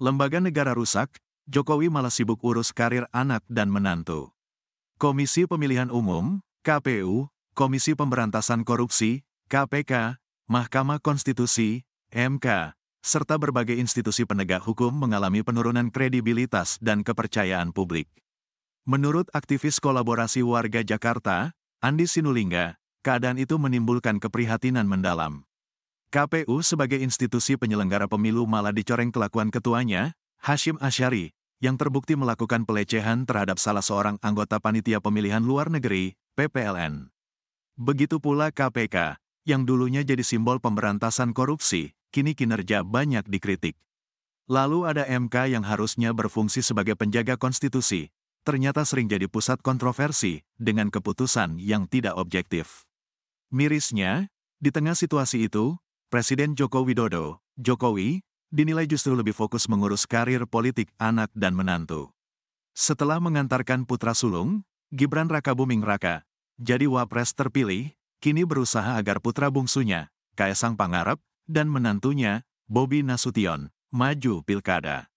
Lembaga negara rusak, Jokowi malah sibuk urus karir anak dan menantu. Komisi Pemilihan Umum, KPU, Komisi Pemberantasan Korupsi, KPK, Mahkamah Konstitusi, MK, serta berbagai institusi penegak hukum mengalami penurunan kredibilitas dan kepercayaan publik. Menurut aktivis kolaborasi warga Jakarta, Andi Sinulinga, keadaan itu menimbulkan keprihatinan mendalam. KPU sebagai institusi penyelenggara pemilu malah dicoreng kelakuan ketuanya, Hashim Ashari yang terbukti melakukan pelecehan terhadap salah seorang anggota panitia pemilihan luar negeri, PPLN. Begitu pula KPK, yang dulunya jadi simbol pemberantasan korupsi, kini kinerja banyak dikritik. Lalu ada MK yang harusnya berfungsi sebagai penjaga konstitusi, ternyata sering jadi pusat kontroversi dengan keputusan yang tidak objektif. Mirisnya, di tengah situasi itu, Presiden Joko Widodo, Jokowi, dinilai justru lebih fokus mengurus karir politik anak dan menantu. Setelah mengantarkan putra sulung, Gibran Rakabuming Raka, jadi wapres terpilih, kini berusaha agar putra bungsunya, Kaisang Pangarep, dan menantunya, Bobi Nasution, maju pilkada.